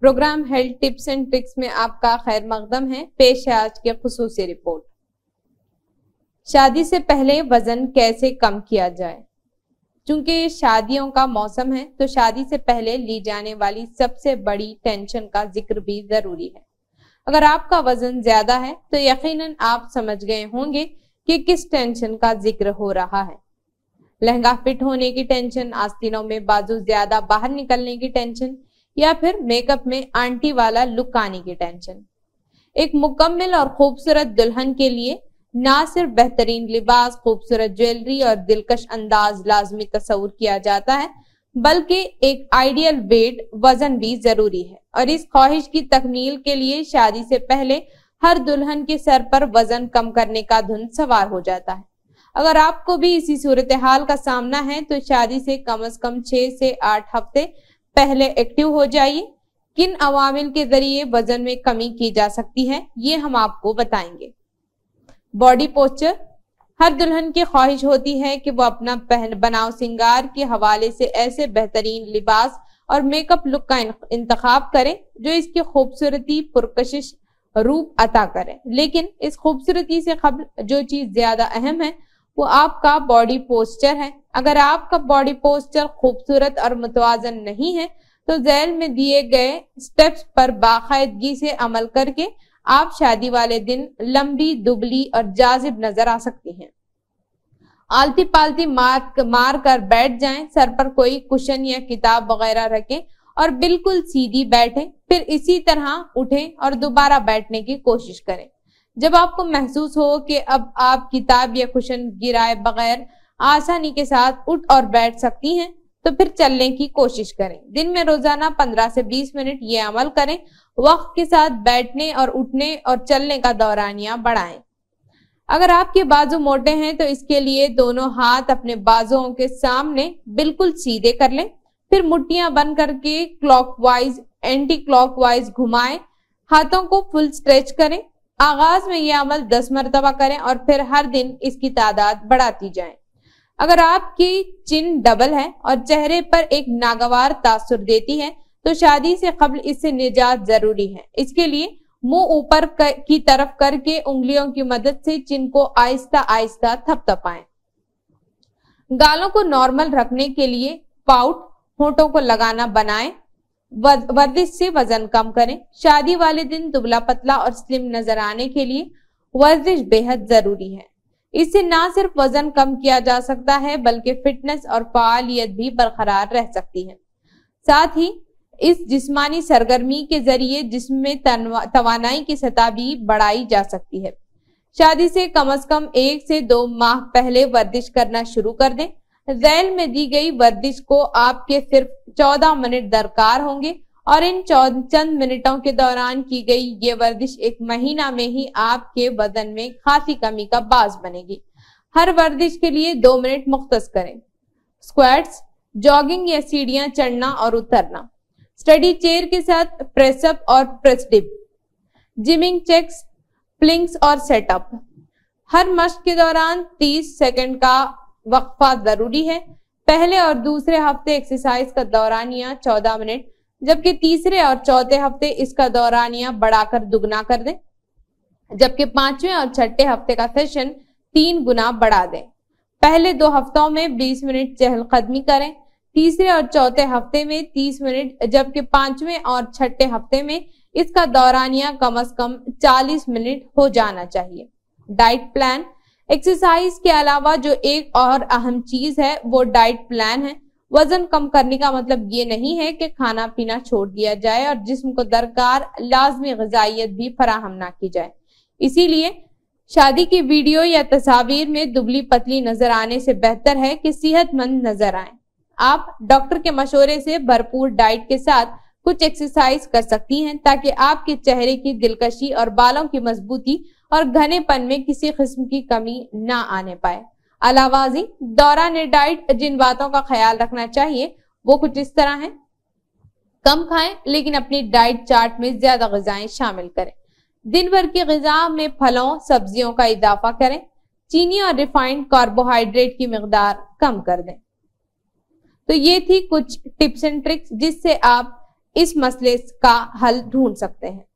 Programme health tips and tricks में आपका खैर मकदम है पेश है आज की खसूस रिपोर्ट शादी से पहले वजन कैसे कम किया जाए चूंकि शादियों का मौसम है तो शादी से पहले ली जाने वाली सबसे बड़ी टेंशन का जिक्र भी जरूरी है अगर आपका वजन ज्यादा है तो यकीनन आप समझ गए होंगे कि किस टेंशन का जिक्र हो रहा है लहंगा फिट होने की टेंशन आस्तीनों में बाजू ज्यादा बाहर निकलने की टेंशन या फिर मेकअप में आंटी वाला लुक आने की टेंशन एक मुकम्मल और खूबसूरत दुल्हन के लिए ना सिर्फ बेहतरीन लिबास खूबसूरत ज्वेलरी और दिलकश अंदाज लाजमी तस्वूर किया जाता है बल्कि एक आइडियल वेट वजन भी जरूरी है और इस ख्वाहिश की तकमील के लिए शादी से पहले हर दुल्हन के सर पर वजन कम करने का धुन सवार हो जाता है अगर आपको भी इसी सूरत हाल का सामना है तो शादी से कम अज कम छह से आठ हफ्ते पहले एक्टिव हो जाइए किन अवामिल के जरिए वजन में कमी की जा सकती है ये हम आपको बताएंगे बॉडी पोस्चर हर दुल्हन की ख्वाहिश होती है कि वो अपना पहन बनाव सिंगार के हवाले से ऐसे बेहतरीन लिबास और मेकअप लुक का इंतखाब करें जो इसकी खूबसूरती पुरकशिश रूप अता करें लेकिन इस खूबसूरती से खबर जो चीज़ ज़्यादा अहम है वो आपका बॉडी पोस्चर है अगर आपका बॉडी पोस्चर खूबसूरत और मुतवाजन नहीं है तो जैल में दिए गए स्टेप्स पर बाकायदगी से अमल करके आप शादी वाले दिन लंबी दुबली और जाजिब नजर आ सकती हैं आलती पालती मार मार कर बैठ जाएं, सर पर कोई कुशन या किताब वगैरह रखें और बिल्कुल सीधी बैठें, फिर इसी तरह उठें और दोबारा बैठने की कोशिश करें जब आपको महसूस हो कि अब आप किताब या कुशन गिराए बगैर आसानी के साथ उठ और बैठ सकती हैं तो फिर चलने की कोशिश करें दिन में रोजाना 15 से 20 मिनट ये अमल करें वक्त के साथ बैठने और उठने और चलने का दौरानिया बढ़ाएं अगर आपके बाजू मोटे हैं तो इसके लिए दोनों हाथ अपने बाजुओं के सामने बिल्कुल सीधे कर लें फिर मुट्ठियां बंद करके क्लॉकवाइज एंटी क्लॉकवाइज घुमाएं हाथों को फुल स्ट्रेच करें आगाज में यह अमल दस मरतबा करें और फिर हर दिन इसकी तादाद बढ़ाती जाए अगर आपकी चिन डबल है और चेहरे पर एक नागवार तासुर देती है तो शादी से कबल इससे निजात जरूरी है इसके लिए मुंह ऊपर की तरफ करके उंगलियों की मदद से चिन को आहिस्ता आहिस्ता थपथपाएं। गालों को नॉर्मल रखने के लिए पाउट होठों को लगाना बनाएं वर्जिश से वजन कम करें शादी वाले दिन दुबला पतला और स्लिम नजर आने के लिए वर्जिश बेहद जरूरी है इससे ना सिर्फ वजन कम किया जा सकता है बल्कि फिटनेस और फालियत भी बरकरार रह सकती है साथ ही इस जिस्मानी सरगर्मी के जरिए जिसमें तवानाई की सतह भी बढ़ाई जा सकती है शादी से कम अज कम एक से दो माह पहले वर्जिश करना शुरू कर दें जैल में दी गई वर्दिश को आपके सिर्फ चौदह मिनट दरकार होंगे और इन चंद मिनटों के दौरान की गई ये वर्दिश एक महीना में ही आपके बदन में खासी कमी का बास बनेगी हर वर्दिश के लिए दो मिनट मुख्त करें स्क्वाट्स जॉगिंग या सीढ़ियां चढ़ना और उतरना स्टडी चेयर के साथ प्रेसअप और प्रेस डिप जिमिंग चेक्स प्लिंग्स और सेटअप हर मश्क के दौरान 30 सेकंड का वक्फा जरूरी है पहले और दूसरे हफ्ते एक्सरसाइज का दौरानिया चौदह मिनट जबकि तीसरे और चौथे हफ्ते इसका दौरानिया बढ़ाकर दुगना कर दें जबकि पांचवें और छठे हफ्ते का सेशन तीन गुना बढ़ा दें पहले दो हफ्तों में 20 मिनट चहलकदमी करें तीसरे और चौथे हफ्ते में 30 मिनट जबकि पांचवें और छठे हफ्ते में इसका दौरानिया कम अज कम 40 मिनट हो जाना चाहिए डाइट प्लान एक्सरसाइज के अलावा जो एक और अहम चीज है वो डाइट प्लान है वजन कम करने का मतलब ये नहीं है कि खाना पीना छोड़ दिया जाए और जिसम को दरकार लाजमी गजाइत भी फराहम ना की जाए इसीलिए शादी की वीडियो या तस्वीर में दुबली पतली नजर आने से बेहतर है कि सेहतमंद नजर आए आप डॉक्टर के मशोरे से भरपूर डाइट के साथ कुछ एक्सरसाइज कर सकती हैं ताकि आपके चेहरे की दिलकशी और बालों की मजबूती और घनेपन में किसी किस्म की कमी ना आने पाए अलावाजी दौरान डाइट जिन बातों का ख्याल रखना चाहिए वो कुछ इस तरह है कम खाएं लेकिन अपनी डाइट चार्ट में ज्यादा गजाएं शामिल करें दिन भर की गजा में फलों सब्जियों का इजाफा करें चीनी और रिफाइंड कार्बोहाइड्रेट की मकदार कम कर दें तो ये थी कुछ टिप्स एंड ट्रिक्स जिससे आप इस मसले का हल ढूंढ सकते हैं